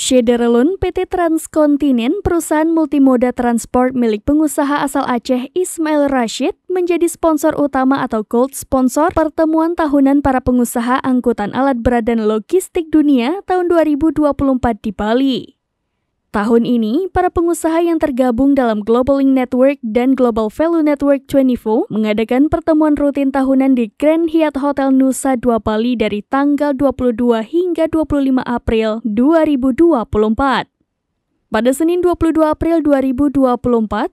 Shederelun PT Transkontinen, perusahaan multimoda transport milik pengusaha asal Aceh Ismail Rashid, menjadi sponsor utama atau gold sponsor pertemuan tahunan para pengusaha angkutan alat berat dan logistik dunia tahun 2024 di Bali. Tahun ini, para pengusaha yang tergabung dalam Global Link Network dan Global Value Network 24 mengadakan pertemuan rutin tahunan di Grand Hyatt Hotel Nusa Dua Bali dari tanggal 22 hingga 25 April 2024. Pada Senin 22 April 2024,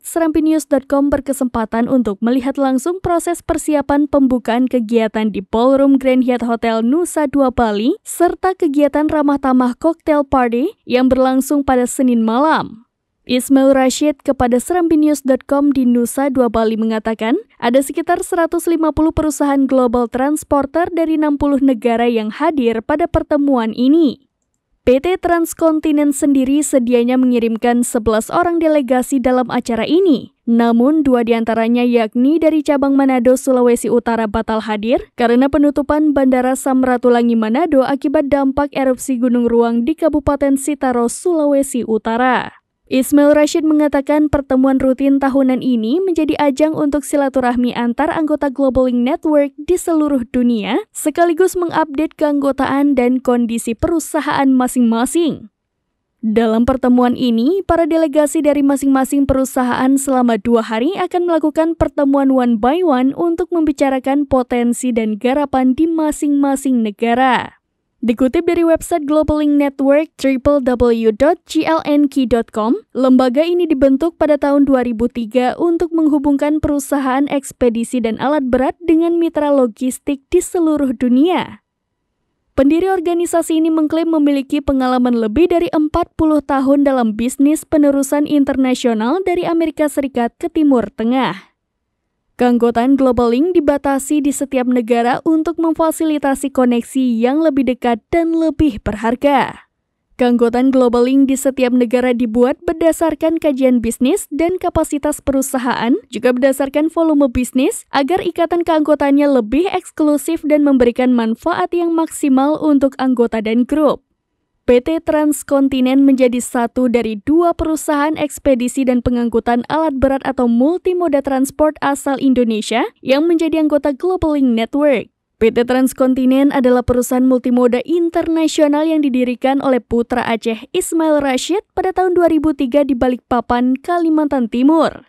Serampinews.com berkesempatan untuk melihat langsung proses persiapan pembukaan kegiatan di Ballroom Grand Hyatt Hotel Nusa Dua Bali serta kegiatan ramah tamah cocktail party yang berlangsung pada Senin malam. Ismail Rashid kepada Serampinews.com di Nusa Dua Bali mengatakan, ada sekitar 150 perusahaan global transporter dari 60 negara yang hadir pada pertemuan ini. PT Transkontinen sendiri sedianya mengirimkan 11 orang delegasi dalam acara ini. Namun, dua diantaranya yakni dari cabang Manado, Sulawesi Utara batal hadir karena penutupan Bandara Samratulangi Manado akibat dampak erupsi Gunung Ruang di Kabupaten Sitaro, Sulawesi Utara. Ismail Rashid mengatakan pertemuan rutin tahunan ini menjadi ajang untuk silaturahmi antar anggota Globaling Network di seluruh dunia, sekaligus mengupdate keanggotaan dan kondisi perusahaan masing-masing. Dalam pertemuan ini, para delegasi dari masing-masing perusahaan selama dua hari akan melakukan pertemuan one by one untuk membicarakan potensi dan garapan di masing-masing negara. Dikutip dari website Global Link Network www.glnk.com, lembaga ini dibentuk pada tahun 2003 untuk menghubungkan perusahaan ekspedisi dan alat berat dengan mitra logistik di seluruh dunia. Pendiri organisasi ini mengklaim memiliki pengalaman lebih dari 40 tahun dalam bisnis penerusan internasional dari Amerika Serikat ke Timur Tengah. Keanggotaan Global Link dibatasi di setiap negara untuk memfasilitasi koneksi yang lebih dekat dan lebih berharga. Keanggotaan Global Link di setiap negara dibuat berdasarkan kajian bisnis dan kapasitas perusahaan, juga berdasarkan volume bisnis, agar ikatan keanggotaannya lebih eksklusif dan memberikan manfaat yang maksimal untuk anggota dan grup. PT Transkontinen menjadi satu dari dua perusahaan ekspedisi dan pengangkutan alat berat atau multimoda transport asal Indonesia yang menjadi anggota Global Link Network. PT Transkontinen adalah perusahaan multimoda internasional yang didirikan oleh putra Aceh Ismail Rashid pada tahun 2003 di Balikpapan, Kalimantan Timur.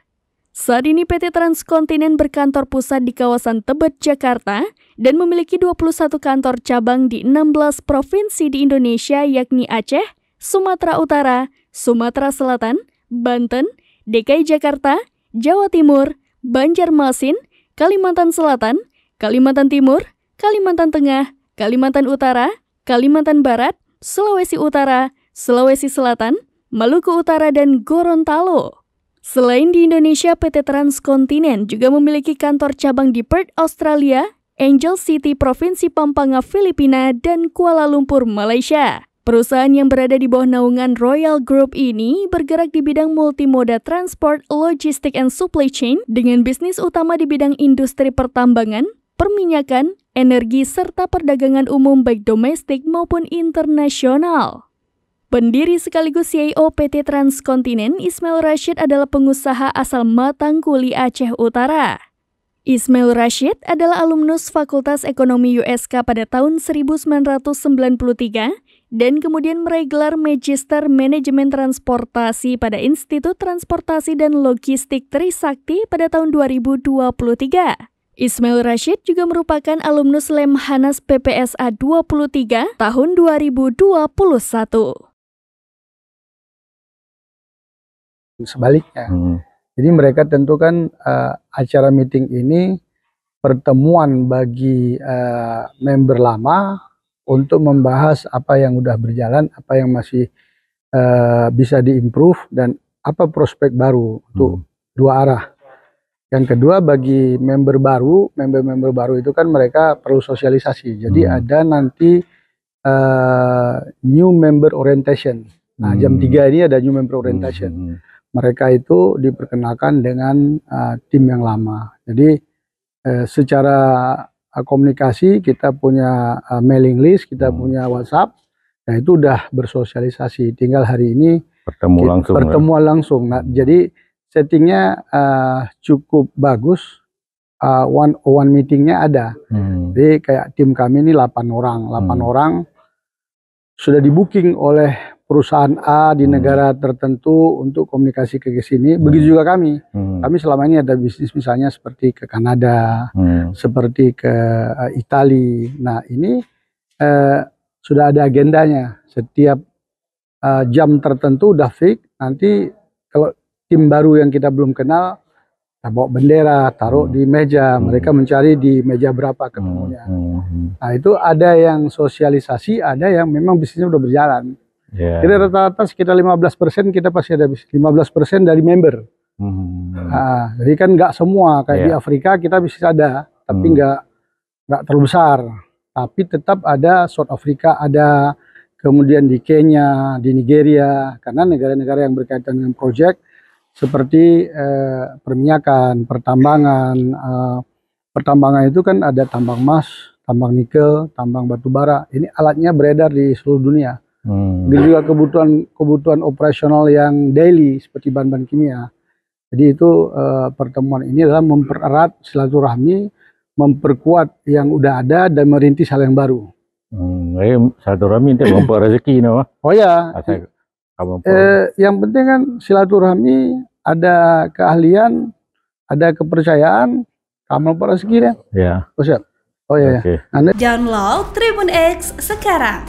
Saat ini PT Transkontinen berkantor pusat di kawasan Tebet, Jakarta dan memiliki 21 kantor cabang di 16 provinsi di Indonesia yakni Aceh, Sumatera Utara, Sumatera Selatan, Banten, DKI Jakarta, Jawa Timur, Banjarmasin, Kalimantan Selatan, Kalimantan Timur, Kalimantan Tengah, Kalimantan Utara, Kalimantan Barat, Sulawesi Utara, Sulawesi Selatan, Maluku Utara dan Gorontalo. Selain di Indonesia, PT Transkontinen juga memiliki kantor cabang di Perth, Australia, Angel City, Provinsi Pampanga, Filipina, dan Kuala Lumpur, Malaysia. Perusahaan yang berada di bawah naungan Royal Group ini bergerak di bidang multimoda transport, logistik, and supply chain dengan bisnis utama di bidang industri pertambangan, perminyakan, energi, serta perdagangan umum baik domestik maupun internasional. Pendiri sekaligus CEO PT Transkontinen, Ismail Rashid adalah pengusaha asal Matangkuli Aceh Utara. Ismail Rashid adalah alumnus Fakultas Ekonomi USK pada tahun 1993 dan kemudian meraih gelar Magister Manajemen Transportasi pada Institut Transportasi dan Logistik Trisakti pada tahun 2023. Ismail Rashid juga merupakan alumnus Lemhanas PPSA 23 tahun 2021. sebaliknya. Hmm. Jadi mereka tentukan uh, eh, acara meeting ini pertemuan bagi uh, member lama untuk membahas apa yang sudah berjalan, apa yang masih uh, bisa diimprove dan apa prospek baru untuk hmm. dua arah. Yang kedua bagi member baru, member-member baru itu kan mereka perlu sosialisasi. Jadi hmm. ada nanti uh, new member orientation. Nah, jam hmm. tiga ini ada new member orientation. Hmm mereka itu diperkenalkan dengan uh, tim yang lama. Jadi uh, secara uh, komunikasi kita punya uh, mailing list, kita hmm. punya WhatsApp. Nah itu udah bersosialisasi. Tinggal hari ini bertemu langsung. Pertemuan ya? langsung. Nah hmm. jadi settingnya uh, cukup bagus. Uh, one one meetingnya ada. Hmm. Jadi kayak tim kami ini 8 orang, 8 hmm. orang sudah dibuking oleh perusahaan A di hmm. negara tertentu untuk komunikasi ke sini. Hmm. Begitu juga kami. Hmm. Kami selama ini ada bisnis misalnya seperti ke Kanada, hmm. seperti ke uh, eh, Italia. Nah, ini uh, sudah ada agendanya. Setiap uh, jam tertentu udah fix. Nanti kalau tim baru yang kita belum kenal kita bawa bendera, taruh hmm. di meja. Hmm. Mereka mencari di meja berapa ketemunya. Hmm. Nah, itu ada yang sosialisasi, ada yang memang bisnisnya sudah berjalan. Yeah. Jadi rata-rata sekitar 15% kita pasti ada belas persen dari member. Hmm. Nah, jadi kan nggak semua kayak yeah. di ya. Afrika kita bisa ada, tapi hmm. nggak mm. nggak terlalu besar. Tapi tetap ada South Africa, ada kemudian di Kenya, di Nigeria, karena negara-negara yang berkaitan dengan proyek seperti eh, perminyakan, pertambangan. Eh, pertambangan itu kan ada tambang emas, tambang nikel, tambang batu bara. Ini alatnya beredar di seluruh dunia. Hmm. Dan juga kebutuhan kebutuhan operasional yang daily seperti bahan-bahan kimia. Jadi itu eh, pertemuan ini adalah mempererat silaturahmi, memperkuat yang udah ada dan merintis hal yang baru. Hmm, eh, silaturahmi itu mampu rezeki, no? Oh ya. Asal, eh, yang penting kan silaturahmi ada keahlian, ada kepercayaan, kamu rezeki ya. Ya. Oh, Oh iya. Okay. Ya. Download Tribun X sekarang